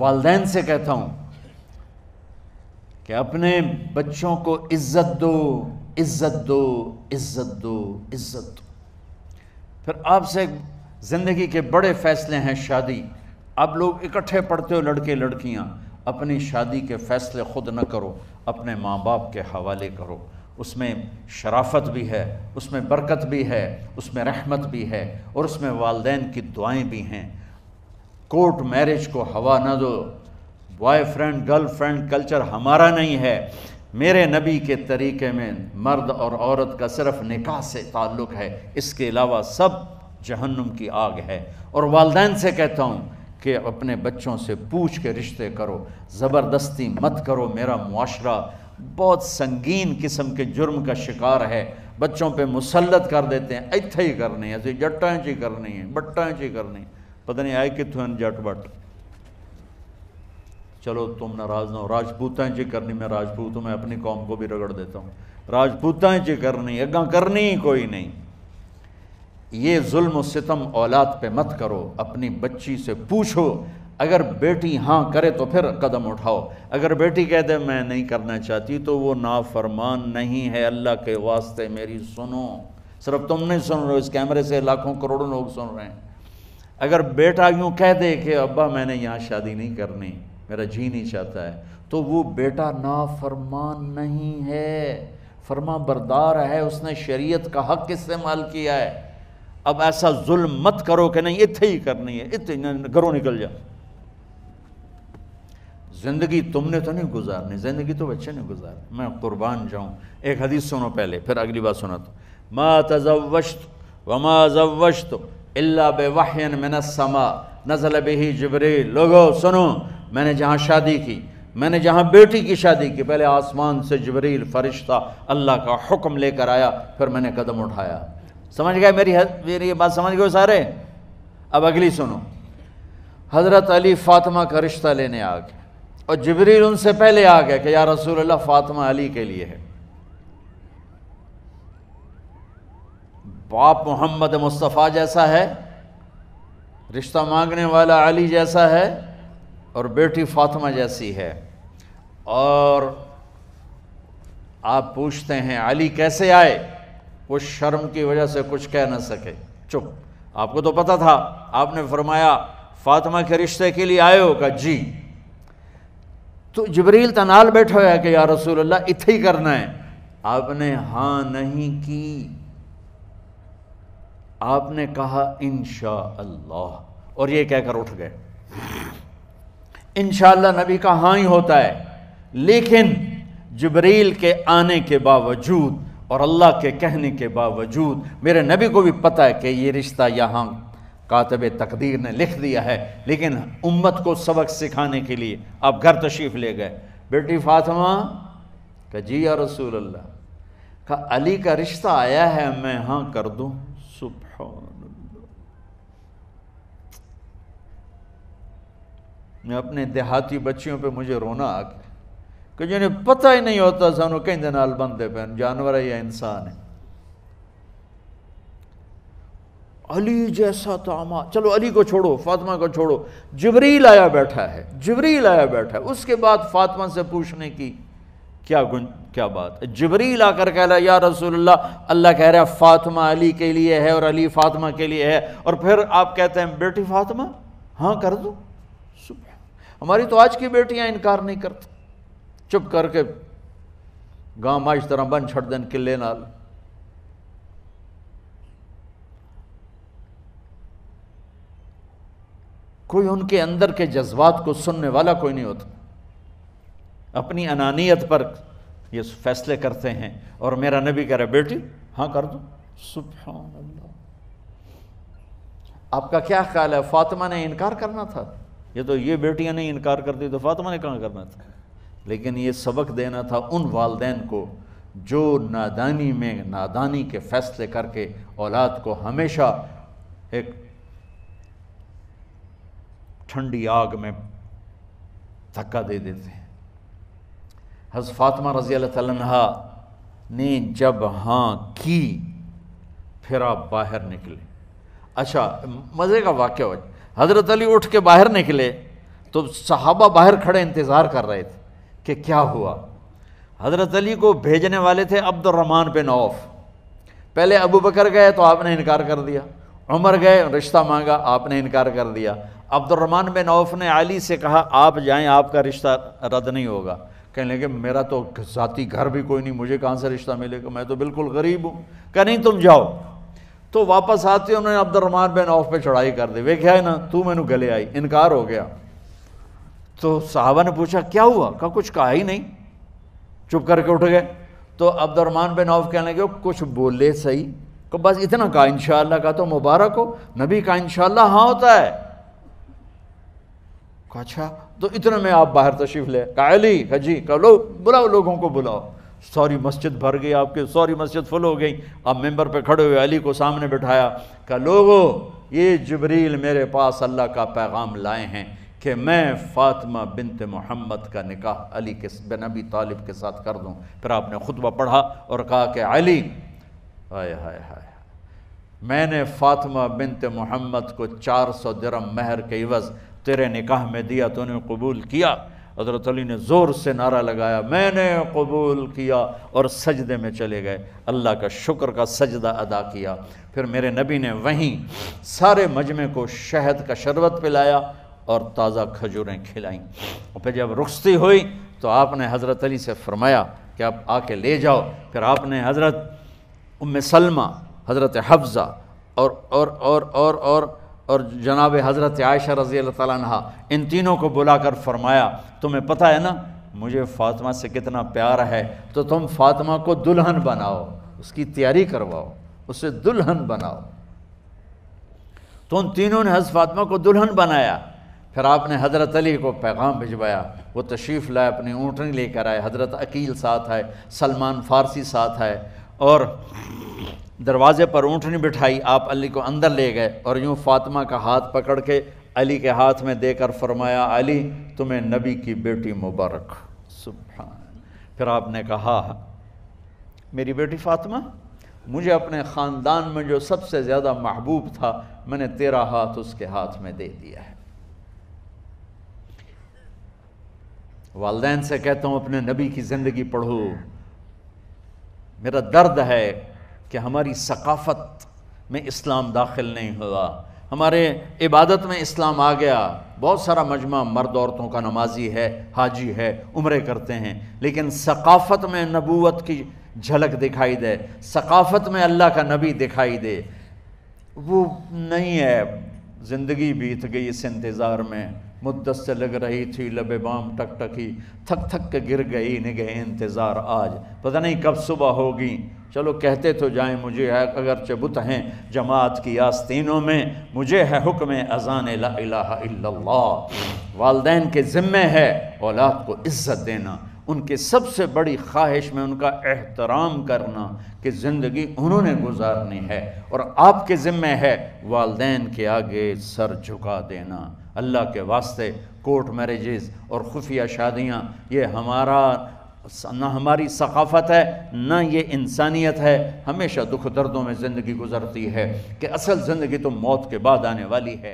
वालदेन से कहता हूँ कि अपने बच्चों को इज्जत दो इज्जत दो इज्जत दो इज्जत दो फिर आपसे ज़िंदगी के बड़े फैसले हैं शादी अब लोग इकट्ठे पढ़ते हो लड़के लड़कियाँ अपनी शादी के फैसले खुद न करो अपने माँ बाप के हवाले करो उसमें शराफत भी है उसमें बरकत भी है उसमें रहमत भी है और उसमें वालदेन की दुआएं भी हैं कोर्ट मैरिज को हवा न दो बॉयफ्रेंड गर्लफ्रेंड कल्चर हमारा नहीं है मेरे नबी के तरीके में मर्द और औरत का सिर्फ निकाह से ताल्लुक़ है इसके अलावा सब जहन्नुम की आग है और वालदेन से कहता हूँ कि अपने बच्चों से पूछ के रिश्ते करो ज़बरदस्ती मत करो मेरा मुआरा बहुत संगीन किस्म के जुर्म का शिकार है बच्चों पे मुसलत कर देते हैं इतना ही करनी है जट्टा ची करनी है बट्टा ची करनी है पता नहीं आए कितों हैं जट बट चलो तुम नाराज ना हो राजपूताएं जी करनी मैं राजपूत मैं अपनी कौम को भी रगड़ देता हूँ राजपूताएं जी करनी अगा करनी ही कोई नहीं ये जुल्म सितम औलाद पे मत करो अपनी बच्ची से पूछो अगर बेटी हाँ करे तो फिर कदम उठाओ अगर बेटी कह दे मैं नहीं करना चाहती तो वो नाफरमान नहीं है अल्लाह के वास्ते मेरी सुनो सिर्फ तुम नहीं सुन रहे हो इस कैमरे से लाखों करोड़ों लोग सुन रहे हैं अगर बेटा यूँ कह दे कि अब्बा मैंने यहाँ शादी नहीं करनी मेरा जी नहीं चाहता है तो वो बेटा नाफरमान नहीं है फरमा बरदार है उसने शरीयत का हक इस्तेमाल किया है अब ऐसा जुल्म मत करो कि नहीं इतने ही करनी है इतने घरों निकल जा ज़िंदगी तुमने तो नहीं गुजारनी ज़िंदगी तो बच्चे ने गुजार मैं कुर्बान जाऊं एक हदीस सुनो पहले फिर अगली बात सुना तो मा तजवश्त व मा बे अल्ला बहन समा नज़ल बही जबरी लोगो सुनो मैंने जहाँ शादी की मैंने जहाँ बेटी की शादी की पहले आसमान से जबरील फरिश्ता अल्लाह का हुक्म लेकर आया फिर मैंने कदम उठाया समझ गए मेरी मेरी ये बात समझ गए सारे अब अगली सुनो हज़रत अली फ़ातिमा का रिश्ता लेने आ गए और जबरील उनसे पहले आ गया कि या रसूल अल्लाह फ़ातिमा अली के लिए है बाप मोहम्मद मुस्तफ़ा जैसा है रिश्ता मांगने वाला अली जैसा है और बेटी फातिमा जैसी है और आप पूछते हैं अली कैसे आए वो शर्म की वजह से कुछ कह ना सके चुप आपको तो पता था आपने फरमाया फातिमा के रिश्ते के लिए आए हो का जी तो जबरील तनाल बैठा है कि या रसूल अल्लाह इतना ही करना है आपने हाँ नहीं की आपने कहा इन अल्लाह और ये कहकर उठ गए इन नबी का हाँ ही होता है लेकिन जबरील के आने के बावजूद और अल्लाह के कहने के बावजूद मेरे नबी को भी पता है कि ये रिश्ता यहाँ कातब तकदीर ने लिख दिया है लेकिन उम्मत को सबक सिखाने के लिए आप घर तशरीफ़ ले गए बेटी फातिमा का जी या रसूल अल्लाह का अली का रिश्ता आया है मैं हाँ कर दूँ मैं अपने देहाती बच्चियों पे मुझे रोना आ गया कि जिन्हें पता ही नहीं होता सू कहते नाल बनते पे जानवर है या इंसान है अली जैसा तामा तो चलो अली को छोड़ो फातिमा को छोड़ो जबरील आया बैठा है जबरील आया बैठा है उसके बाद फातिमा से पूछने की क्या गुन क्या बात है जबरील आकर कह रहा या रसूलुल्लाह अल्लाह कह रहा है फातिमा अली के लिए है और अली फातिमा के लिए है और फिर आप कहते हैं बेटी फातिमा हाँ कर दो सुबह हमारी तो आज की बेटियां इनकार नहीं करती चुप करके गांव माज तरह बन छट दिन किले नाल कोई उनके अंदर के जज्बात को सुनने वाला कोई नहीं होता अपनी अनानियत पर ये फैसले करते हैं और मेरा नबी कह रहा बेटी हाँ कर दो सुबह आपका क्या ख्याल है फातिमा ने इनकार करना था ये तो ये बेटियां नहीं इनकार कर दी तो फातिमा ने कहाँ करना था लेकिन ये सबक देना था उन वालदेन को जो नादानी में नादानी के फैसले करके औलाद को हमेशा एक ठंडी आग में धक्का दे देते हैं हज़ फातमा रज़ी तहा ने जब हाँ की फिर आप बाहर निकले अच्छा मज़े का वाक्य हो हज़रत अली उठ के बाहर निकले तो सहाबा बाहर खड़े इंतज़ार कर रहे थे कि क्या हुआ हज़रत अली को भेजने वाले थे अब्दुलरहमान बिन औफ पहले अबू बकर गए तो आपने इनकार कर दिया उमर गए रिश्ता मांगा आपने इनकार कर दिया अब्दुलरहमान बिन औफ ने अली से कहा आप जाएं आपका रिश्ता रद्द नहीं होगा कहने लगे मेरा तो ज़ाती घर भी कोई नहीं मुझे कहाँ से रिश्ता मिलेगा मैं तो बिल्कुल गरीब हूँ कह नहीं तुम जाओ तो वापस आते उन्होंने अब्दुलरमान बिन औफ पे चढ़ाई कर दी वे क्या है ना तू मैनू गले आई इनकार हो गया तो साहबा ने पूछा क्या हुआ कहा कुछ कहा ही नहीं चुप करके उठ गए तो अब्दुलरमान बिन औफ कहने लगे कुछ बोले सही को बस इतना कहा इनशाला का तो मुबारक हो नबी का इनशाला हाँ होता है कहा अच्छा तो इतने में आप बाहर तशीफ ले कहा अली हजी कह लो बुलाओ लोगों को बुलाओ सॉरी मस्जिद भर गई आपके सॉरी मस्जिद फुल हो गई अब मेंबर पे खड़े हुए अली को सामने बैठाया कहा लोगो ये जबरील मेरे पास अल्लाह का पैगाम लाए हैं कि मैं फ़ातिमा बिनत मोहम्मद का निकाह अली के बिन अबी तालिब के साथ कर दूँ फिर आपने खुतबा पढ़ा और कहा कि अली हाय हाय हाय मैंने फ़ातिमा बिनत मोहम्मद को चार सौ दरम महर के इवज़ तेरे निकाह में दिया तो उन्हें कबूल किया हजरत अली ने ज़ोर से नारा लगाया मैंने कबूल किया और सजदे में चले गए अल्लाह का शुक्र का सजदा अदा किया फिर मेरे नबी ने वहीं सारे मजमे को शहद का शरबत पिलाया और ताज़ा खजूरें खिलाईं और फिर जब रुखती हुई तो आपने हज़रत अली से फ़रमाया कि आप आके ले जाओ फिर आपने हज़रत उम सलमा हज़रत हफ्ज़ा और और और और और, और और जनाब हज़रत आयशा रज़ी तह इन तीनों को बुलाकर फरमाया तुम्हें पता है ना मुझे फ़ातिमा से कितना प्यार है तो तुम फ़ातिमा को दुल्हन बनाओ उसकी तैयारी करवाओ उसे दुल्हन बनाओ तो उन तीनों ने हज़ फातिमा को दुल्हन बनाया फिर आपने हज़रत अली को पैगाम भिजवाया वो तशरीफ़ लाए अपनी ऊँटनी लेकर आए हज़रत अकील साथ आए सलमान फ़ारसी साथ आए और दरवाज़े पर ऊँटनी बिठाई आप अली को अंदर ले गए और यूँ फातिमा का हाथ पकड़ के अली के हाथ में देकर फरमाया अली तुम्हें नबी की बेटी मुबारक सुबह फिर आपने कहा मेरी बेटी फातिमा मुझे अपने ख़ानदान में जो सबसे ज़्यादा महबूब था मैंने तेरा हाथ उसके हाथ में दे दिया है वालदेन से कहता हूँ अपने नबी की ज़िंदगी पढ़ो मेरा दर्द है कि हमारी सकाफ़त में इस्लाम दाखिल नहीं हुआ हमारे इबादत में इस्लाम आ गया बहुत सारा मजमा मर्द औरतों का नमाजी है हाजी है उम्रे करते हैं लेकिन सकाफ़त में नबूत की झलक दिखाई दे सकाफ़त में अल्लाह का नबी दिखाई दे वो नहीं है ज़िंदगी बीत गई इस इंतज़ार में मुद्दत से लग रही थी लबे बाम टकटकी थक थक के गिर गई निगह इंतज़ार आज पता नहीं कब सुबह होगी चलो कहते तो जाएं मुझे अगर चबुत हैं जमात की आस्तीनों में मुझे है हुक्म अजान वालदेन के ज़िम्मे है औलाद को इज़्ज़त देना उनके सबसे बड़ी ख्वाहिश में उनका एहतराम करना कि ज़िंदगी उन्होंने गुजारनी है और आपके ज़िम्मे है वालदे के आगे सर झुका देना अल्लाह के वास्ते कोर्ट मैरिज़ और खुफिया शादियाँ ये हमारा ना हमारी सकाफ़त है ना ये इंसानियत है हमेशा दुख दर्दों में ज़िंदगी गुजरती है कि असल ज़िंदगी तो मौत के बाद आने वाली है